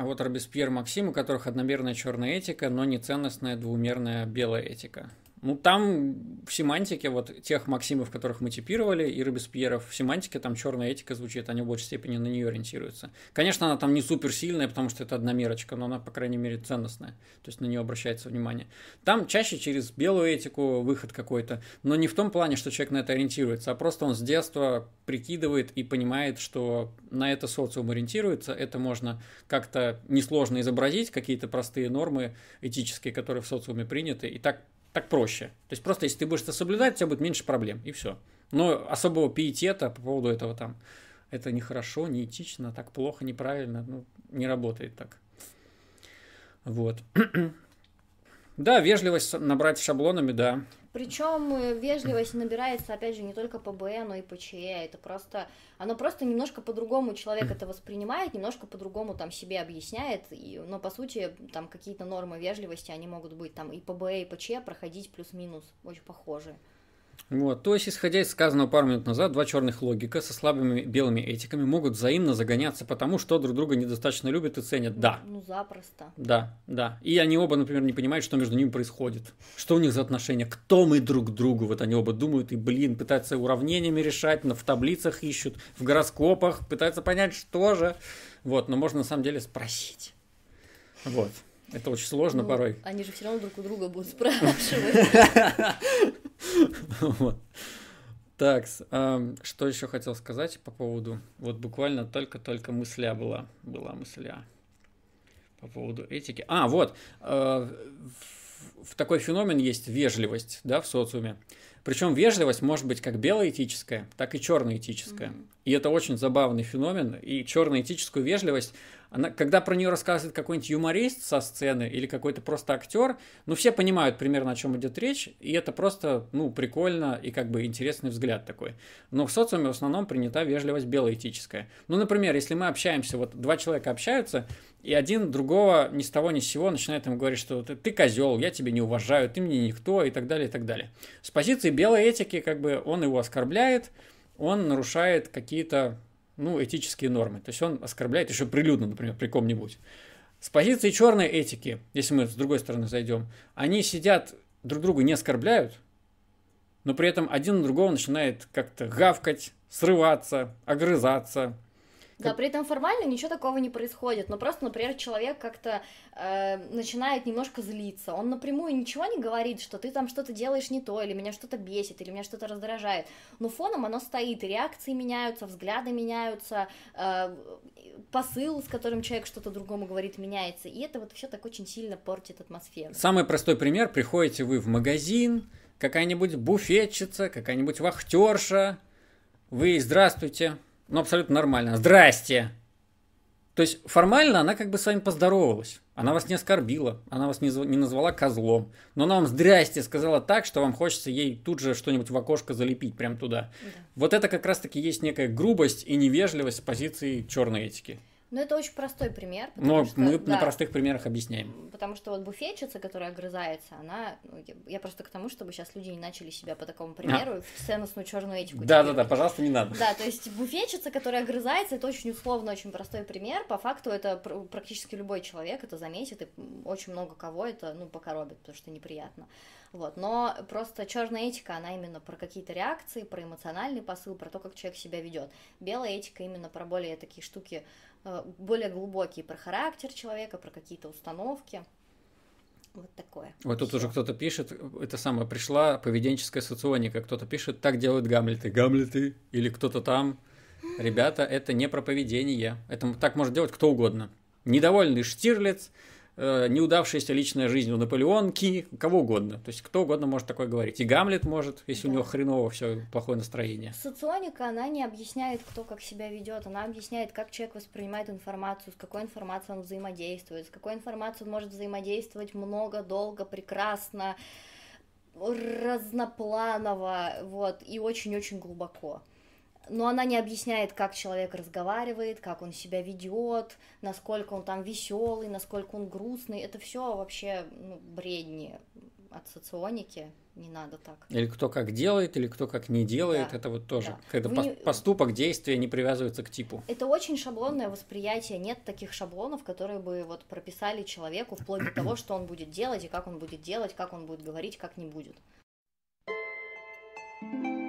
А вот Робеспьер Максим, у которых одномерная черная этика, но не ценностная двумерная белая этика. Ну, там в семантике вот тех максимов, которых мы типировали, и Робеспьеров, в семантике там черная этика звучит, они в большей степени на нее ориентируются. Конечно, она там не супер сильная, потому что это одномерочка, но она, по крайней мере, ценностная, то есть на нее обращается внимание. Там чаще через белую этику выход какой-то, но не в том плане, что человек на это ориентируется, а просто он с детства прикидывает и понимает, что на это социум ориентируется, это можно как-то несложно изобразить, какие-то простые нормы этические, которые в социуме приняты, и так так проще. То есть просто если ты будешь это соблюдать, у тебя будет меньше проблем, и все. Но особого пиетета по поводу этого там, это нехорошо, неэтично, так плохо, неправильно, ну, не работает так. Вот. Да, вежливость набрать шаблонами, да. Причем э, вежливость набирается, опять же, не только по БЭ, но и по ЧЕ. Это просто, оно просто немножко по-другому человек это воспринимает, немножко по-другому там себе объясняет. И, но по сути там какие-то нормы вежливости, они могут быть там и по БЭ, и по ЧЕ проходить плюс-минус, очень похожие. Вот, то есть, исходя из сказанного пару минут назад, два черных логика со слабыми белыми этиками могут взаимно загоняться потому, что друг друга недостаточно любят и ценят. Да. Ну, запросто. Да, да. И они оба, например, не понимают, что между ними происходит. Что у них за отношения, кто мы друг другу. Вот они оба думают и, блин, пытаются уравнениями решать, но в таблицах ищут, в гороскопах, пытаются понять, что же. Вот, но можно на самом деле спросить. Вот. Это очень сложно ну, порой. Они же все равно друг у друга будут спрашивать. Так, что еще хотел сказать по поводу... Вот буквально только-только мысля была. Была мысля по поводу этики. А, вот. Э, в такой феномен есть вежливость да, в социуме. Причем вежливость может быть как белоэтическая, так и черноэтическая. Mm-hmm. И это очень забавный феномен. И черноэтическую вежливость, она, когда про нее рассказывает какой-нибудь юморист со сцены или какой-то просто актер, ну все понимают примерно о чем идет речь, и это просто, ну, прикольно и как бы интересный взгляд такой. Но в социуме в основном принята вежливость белоэтическая. Ну, например, если мы общаемся, вот два человека общаются, и один другого ни с того ни с сего начинает им говорить, что ты, ты козел, я я тебя не уважаю, ты мне никто и так далее, и так далее. С позиции белой этики как бы он его оскорбляет, он нарушает какие-то ну, этические нормы. То есть он оскорбляет еще прилюдно, например, при ком-нибудь. С позиции черной этики, если мы с другой стороны зайдем, они сидят, друг друга не оскорбляют, но при этом один на другого начинает как-то гавкать, срываться, огрызаться, да, при этом формально ничего такого не происходит, но просто, например, человек как-то э, начинает немножко злиться, он напрямую ничего не говорит, что ты там что-то делаешь не то, или меня что-то бесит, или меня что-то раздражает, но фоном оно стоит, реакции меняются, взгляды меняются, э, посыл, с которым человек что-то другому говорит, меняется, и это вот все так очень сильно портит атмосферу. Самый простой пример, приходите вы в магазин, какая-нибудь буфетчица, какая-нибудь вахтерша, вы здравствуйте, ну, абсолютно нормально. Здрасте! То есть формально она как бы с вами поздоровалась. Она вас не оскорбила, она вас не, не назвала козлом. Но она вам здрасте сказала так, что вам хочется ей тут же что-нибудь в окошко залепить прям туда. Да. Вот это как раз-таки есть некая грубость и невежливость с позиции черной этики. Но ну, это очень простой пример. Но мы да, на простых примерах объясняем. Потому что вот буфетчица, которая огрызается, она... Ну, я просто к тому, чтобы сейчас люди не начали себя по такому примеру а. в ценностную черную этику. Да-да-да, пожалуйста, не надо. Да, то есть буфетчица, которая огрызается, это очень условно, очень простой пример. По факту это практически любой человек это заметит, и очень много кого это, ну, покоробит, потому что неприятно. Вот. Но просто черная этика, она именно про какие-то реакции, про эмоциональный посыл, про то, как человек себя ведет. Белая этика именно про более такие штуки, э, более глубокие, про характер человека, про какие-то установки. Вот такое. Вот тут Всё. уже кто-то пишет, это самое, пришла поведенческая соционика, кто-то пишет, так делают гамлеты, гамлеты, или кто-то там. Ребята, это не про поведение, это так может делать кто угодно. Недовольный Штирлиц, э, неудавшаяся личная жизнь у Наполеонки, кого угодно. То есть кто угодно может такое говорить. И Гамлет может, если да. у него хреново все плохое настроение. Соционика, она не объясняет, кто как себя ведет, она объясняет, как человек воспринимает информацию, с какой информацией он взаимодействует, с какой информацией он может взаимодействовать много, долго, прекрасно разнопланово, вот, и очень-очень глубоко но она не объясняет, как человек разговаривает, как он себя ведет, насколько он там веселый, насколько он грустный. Это все вообще ну, бредни от соционики. Не надо так. Или кто как делает, или кто как не делает. Да. Это вот тоже. Да. Когда Вы... поступок, действие не привязывается к типу. Это очень шаблонное восприятие. Нет таких шаблонов, которые бы вот прописали человеку вплоть до того, что он будет делать, и как он будет делать, как он будет говорить, как не будет. thank you